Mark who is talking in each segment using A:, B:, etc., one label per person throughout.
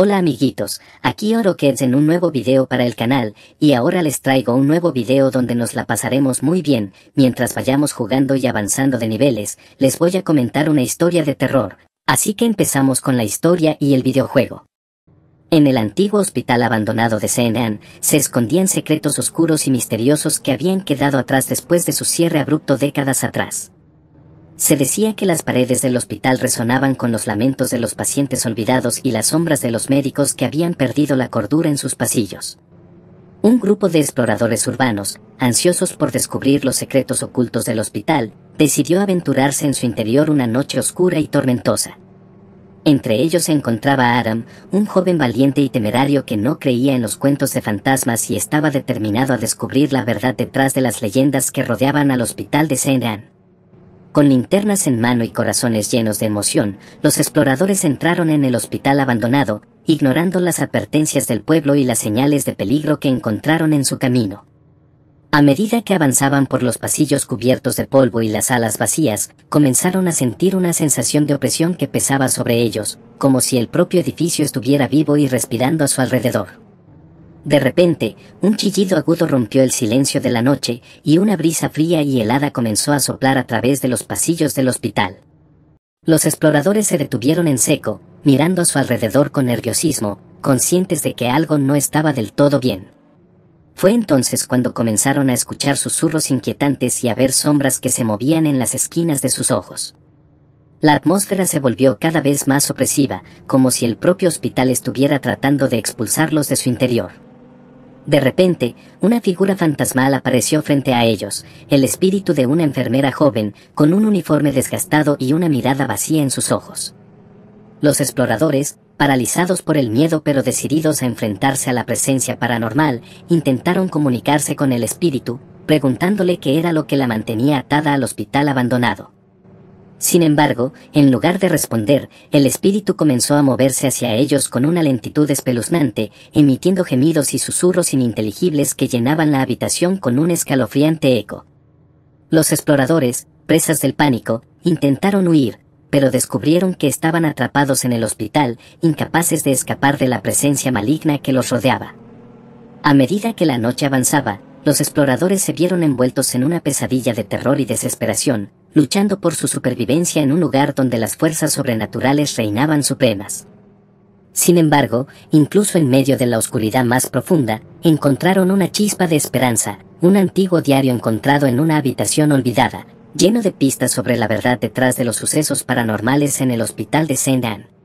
A: Hola amiguitos, aquí Oroquets en un nuevo video para el canal, y ahora les traigo un nuevo video donde nos la pasaremos muy bien, mientras vayamos jugando y avanzando de niveles, les voy a comentar una historia de terror, así que empezamos con la historia y el videojuego. En el antiguo hospital abandonado de CNN, se escondían secretos oscuros y misteriosos que habían quedado atrás después de su cierre abrupto décadas atrás. Se decía que las paredes del hospital resonaban con los lamentos de los pacientes olvidados y las sombras de los médicos que habían perdido la cordura en sus pasillos. Un grupo de exploradores urbanos, ansiosos por descubrir los secretos ocultos del hospital, decidió aventurarse en su interior una noche oscura y tormentosa. Entre ellos se encontraba Adam, un joven valiente y temerario que no creía en los cuentos de fantasmas y estaba determinado a descubrir la verdad detrás de las leyendas que rodeaban al hospital de Saint Anne. Con linternas en mano y corazones llenos de emoción, los exploradores entraron en el hospital abandonado, ignorando las advertencias del pueblo y las señales de peligro que encontraron en su camino. A medida que avanzaban por los pasillos cubiertos de polvo y las alas vacías, comenzaron a sentir una sensación de opresión que pesaba sobre ellos, como si el propio edificio estuviera vivo y respirando a su alrededor. De repente, un chillido agudo rompió el silencio de la noche y una brisa fría y helada comenzó a soplar a través de los pasillos del hospital. Los exploradores se detuvieron en seco, mirando a su alrededor con nerviosismo, conscientes de que algo no estaba del todo bien. Fue entonces cuando comenzaron a escuchar susurros inquietantes y a ver sombras que se movían en las esquinas de sus ojos. La atmósfera se volvió cada vez más opresiva, como si el propio hospital estuviera tratando de expulsarlos de su interior. De repente, una figura fantasmal apareció frente a ellos, el espíritu de una enfermera joven, con un uniforme desgastado y una mirada vacía en sus ojos. Los exploradores, paralizados por el miedo pero decididos a enfrentarse a la presencia paranormal, intentaron comunicarse con el espíritu, preguntándole qué era lo que la mantenía atada al hospital abandonado. Sin embargo, en lugar de responder, el espíritu comenzó a moverse hacia ellos con una lentitud espeluznante, emitiendo gemidos y susurros ininteligibles que llenaban la habitación con un escalofriante eco. Los exploradores, presas del pánico, intentaron huir, pero descubrieron que estaban atrapados en el hospital, incapaces de escapar de la presencia maligna que los rodeaba. A medida que la noche avanzaba, los exploradores se vieron envueltos en una pesadilla de terror y desesperación, luchando por su supervivencia en un lugar donde las fuerzas sobrenaturales reinaban supremas. Sin embargo, incluso en medio de la oscuridad más profunda, encontraron una chispa de esperanza, un antiguo diario encontrado en una habitación olvidada, lleno de pistas sobre la verdad detrás de los sucesos paranormales en el hospital de Saint Anne.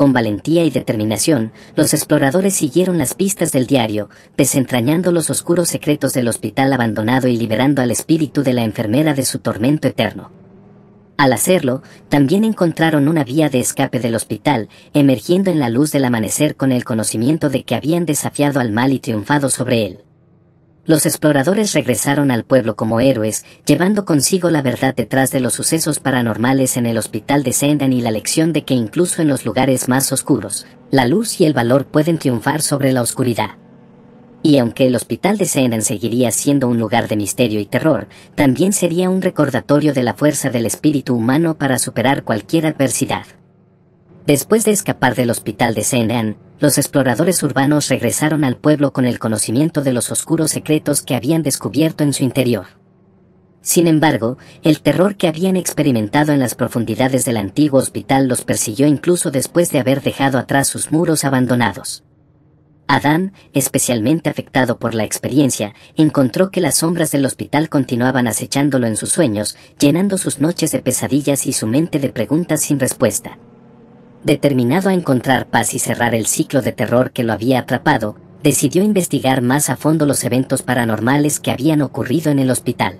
A: Con valentía y determinación, los exploradores siguieron las pistas del diario, desentrañando los oscuros secretos del hospital abandonado y liberando al espíritu de la enfermera de su tormento eterno. Al hacerlo, también encontraron una vía de escape del hospital, emergiendo en la luz del amanecer con el conocimiento de que habían desafiado al mal y triunfado sobre él los exploradores regresaron al pueblo como héroes, llevando consigo la verdad detrás de los sucesos paranormales en el hospital de Sendan y la lección de que incluso en los lugares más oscuros, la luz y el valor pueden triunfar sobre la oscuridad. Y aunque el hospital de Sendan seguiría siendo un lugar de misterio y terror, también sería un recordatorio de la fuerza del espíritu humano para superar cualquier adversidad. Después de escapar del hospital de Seine-Anne, los exploradores urbanos regresaron al pueblo con el conocimiento de los oscuros secretos que habían descubierto en su interior. Sin embargo, el terror que habían experimentado en las profundidades del antiguo hospital los persiguió incluso después de haber dejado atrás sus muros abandonados. Adán, especialmente afectado por la experiencia, encontró que las sombras del hospital continuaban acechándolo en sus sueños, llenando sus noches de pesadillas y su mente de preguntas sin respuesta. Determinado a encontrar paz y cerrar el ciclo de terror que lo había atrapado, decidió investigar más a fondo los eventos paranormales que habían ocurrido en el hospital.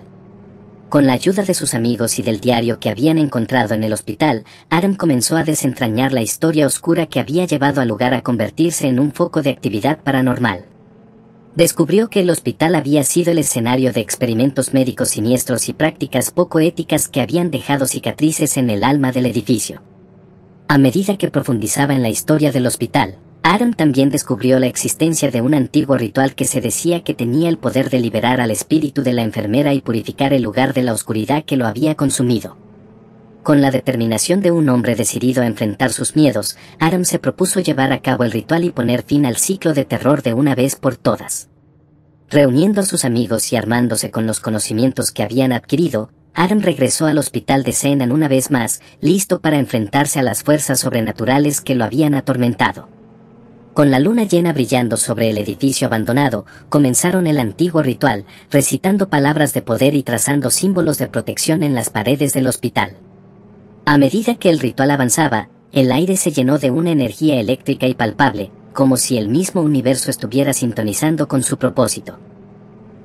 A: Con la ayuda de sus amigos y del diario que habían encontrado en el hospital, Adam comenzó a desentrañar la historia oscura que había llevado al lugar a convertirse en un foco de actividad paranormal. Descubrió que el hospital había sido el escenario de experimentos médicos siniestros y prácticas poco éticas que habían dejado cicatrices en el alma del edificio. A medida que profundizaba en la historia del hospital, Adam también descubrió la existencia de un antiguo ritual que se decía que tenía el poder de liberar al espíritu de la enfermera y purificar el lugar de la oscuridad que lo había consumido. Con la determinación de un hombre decidido a enfrentar sus miedos, Adam se propuso llevar a cabo el ritual y poner fin al ciclo de terror de una vez por todas. Reuniendo a sus amigos y armándose con los conocimientos que habían adquirido, Adam regresó al hospital de Senan una vez más, listo para enfrentarse a las fuerzas sobrenaturales que lo habían atormentado. Con la luna llena brillando sobre el edificio abandonado, comenzaron el antiguo ritual, recitando palabras de poder y trazando símbolos de protección en las paredes del hospital. A medida que el ritual avanzaba, el aire se llenó de una energía eléctrica y palpable, como si el mismo universo estuviera sintonizando con su propósito.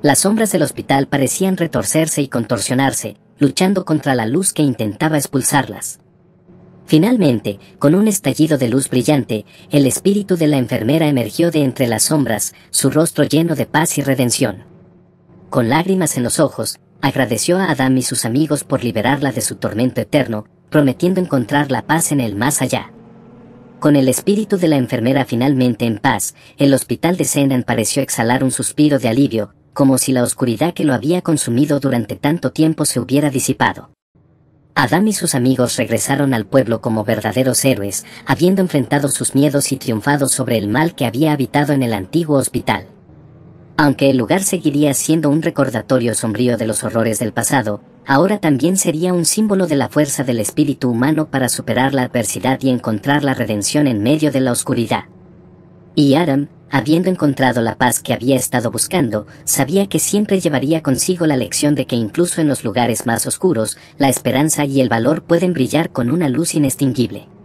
A: Las sombras del hospital parecían retorcerse y contorsionarse, luchando contra la luz que intentaba expulsarlas. Finalmente, con un estallido de luz brillante, el espíritu de la enfermera emergió de entre las sombras, su rostro lleno de paz y redención. Con lágrimas en los ojos, agradeció a Adam y sus amigos por liberarla de su tormento eterno, prometiendo encontrar la paz en el más allá. Con el espíritu de la enfermera finalmente en paz, el hospital de Senan pareció exhalar un suspiro de alivio, como si la oscuridad que lo había consumido durante tanto tiempo se hubiera disipado. Adam y sus amigos regresaron al pueblo como verdaderos héroes, habiendo enfrentado sus miedos y triunfado sobre el mal que había habitado en el antiguo hospital. Aunque el lugar seguiría siendo un recordatorio sombrío de los horrores del pasado, ahora también sería un símbolo de la fuerza del espíritu humano para superar la adversidad y encontrar la redención en medio de la oscuridad. Y Adam, Habiendo encontrado la paz que había estado buscando, sabía que siempre llevaría consigo la lección de que incluso en los lugares más oscuros, la esperanza y el valor pueden brillar con una luz inextinguible.